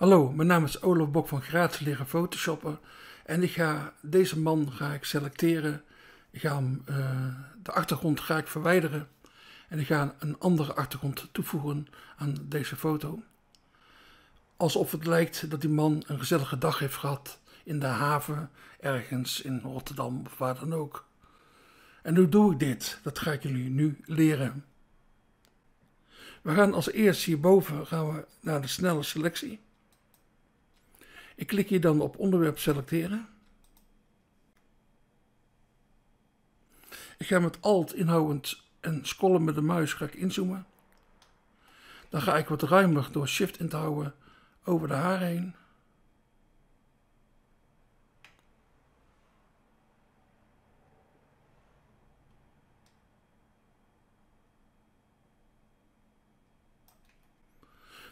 Hallo, mijn naam is Olaf Bok van Graats leren photoshoppen en ik ga deze man ga ik selecteren. Ik ga hem, eh, de achtergrond ga ik verwijderen en ik ga een andere achtergrond toevoegen aan deze foto. Alsof het lijkt dat die man een gezellige dag heeft gehad in de haven, ergens in Rotterdam of waar dan ook. En hoe doe ik dit? Dat ga ik jullie nu leren. We gaan als eerst hierboven gaan we naar de snelle selectie. Ik klik hier dan op onderwerp selecteren. Ik ga met alt inhoudend en scrollen met de muis ga ik inzoomen. Dan ga ik wat ruimer door shift in te houden over de haar heen.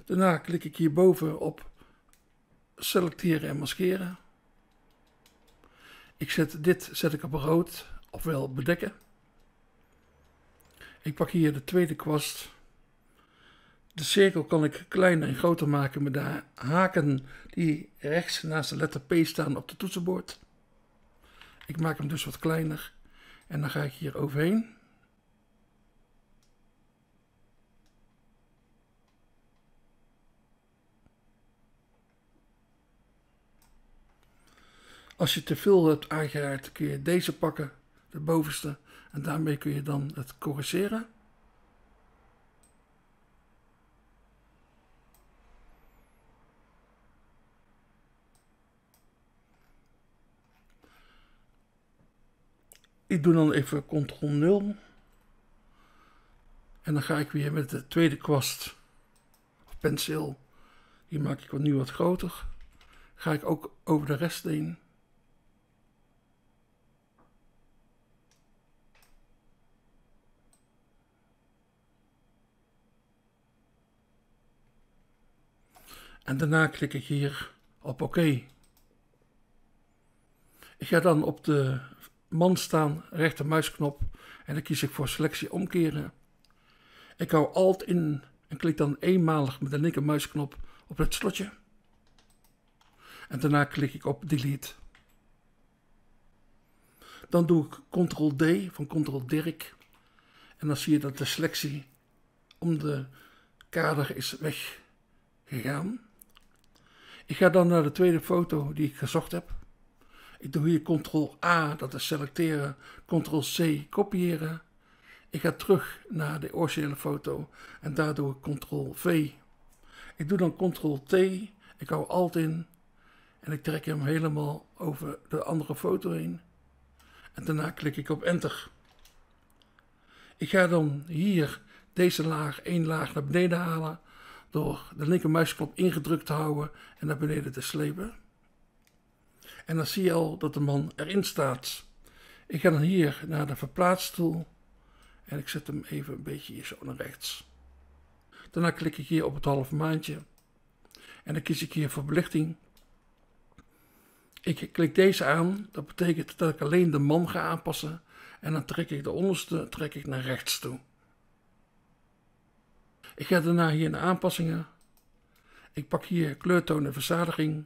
Daarna klik ik hierboven op selecteren en maskeren. Ik zet dit zet ik op rood, ofwel bedekken. Ik pak hier de tweede kwast. De cirkel kan ik kleiner en groter maken met de haken die rechts naast de letter P staan op de toetsenbord. Ik maak hem dus wat kleiner en dan ga ik hier overheen. Als je te veel hebt aangeraakt, kun je deze pakken, de bovenste, en daarmee kun je dan het corrigeren. Ik doe dan even ctrl 0. En dan ga ik weer met de tweede kwast, of penseel, die maak ik wat nu wat groter. Ga ik ook over de rest heen. En daarna klik ik hier op OK. Ik ga dan op de man staan, rechtermuisknop, en dan kies ik voor selectie omkeren. Ik hou Alt in en klik dan eenmalig met de linkermuisknop op het slotje. En daarna klik ik op Delete. Dan doe ik Ctrl-D van Ctrl-Dirk. En dan zie je dat de selectie om de kader is weggegaan. Ik ga dan naar de tweede foto die ik gezocht heb. Ik doe hier Ctrl-A, dat is selecteren, Ctrl-C, kopiëren. Ik ga terug naar de originele foto en daar doe ik Ctrl-V. Ik doe dan Ctrl-T, ik hou Alt in en ik trek hem helemaal over de andere foto heen. En daarna klik ik op Enter. Ik ga dan hier deze laag één laag naar beneden halen door de linkermuisknop ingedrukt te houden en naar beneden te slepen. En dan zie je al dat de man erin staat. Ik ga dan hier naar de verplaatstoel en ik zet hem even een beetje hier zo naar rechts. Daarna klik ik hier op het halve maandje en dan kies ik hier voor belichting. Ik klik deze aan, dat betekent dat ik alleen de man ga aanpassen en dan trek ik de onderste trek ik naar rechts toe. Ik ga daarna hier naar aanpassingen. Ik pak hier kleurtoon en verzadiging.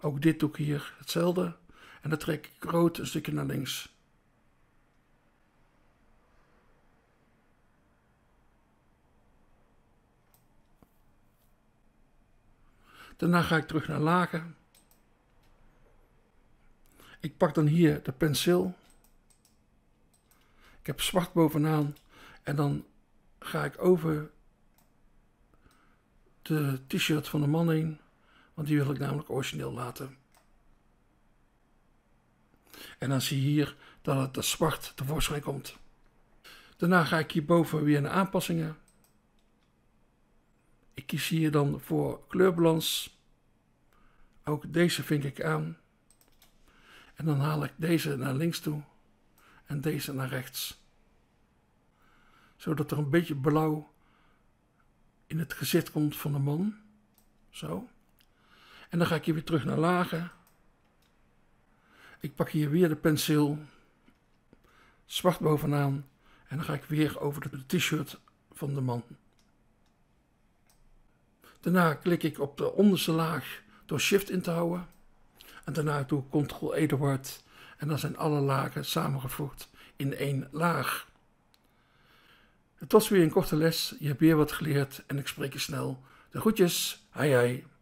Ook dit doe ik hier hetzelfde. En dan trek ik rood een stukje naar links. Daarna ga ik terug naar lagen. Ik pak dan hier de penseel. Ik heb zwart bovenaan. En dan ga ik over de t-shirt van de man heen. Want die wil ik namelijk origineel laten. En dan zie je hier dat het er zwart tevoorschijn komt. Daarna ga ik hierboven weer naar aanpassingen. Ik kies hier dan voor kleurbalans. Ook deze vink ik aan. En dan haal ik deze naar links toe en deze naar rechts. Zodat er een beetje blauw in het gezicht komt van de man. Zo. En dan ga ik hier weer terug naar lagen. Ik pak hier weer de penseel. Zwart bovenaan. En dan ga ik weer over de t-shirt van de man. Daarna klik ik op de onderste laag door shift in te houden. En daarna doe ik ctrl Edward. En dan zijn alle lagen samengevoegd in één laag. Het was weer een korte les. Je hebt weer wat geleerd en ik spreek je snel. De groetjes. Hai hai.